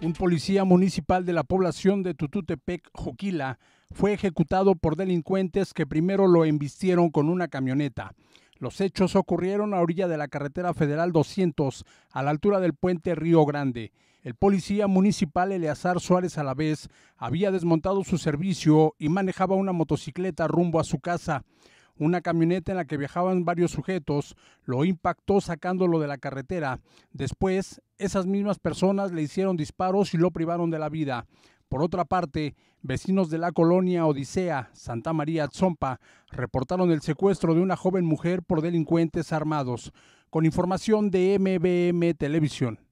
Un policía municipal de la población de Tututepec, Joquila, fue ejecutado por delincuentes que primero lo embistieron con una camioneta. Los hechos ocurrieron a orilla de la carretera federal 200, a la altura del puente Río Grande. El policía municipal Eleazar Suárez vez había desmontado su servicio y manejaba una motocicleta rumbo a su casa. Una camioneta en la que viajaban varios sujetos lo impactó sacándolo de la carretera. Después, esas mismas personas le hicieron disparos y lo privaron de la vida. Por otra parte, vecinos de la colonia Odisea, Santa María Zompa, reportaron el secuestro de una joven mujer por delincuentes armados. Con información de MBM Televisión.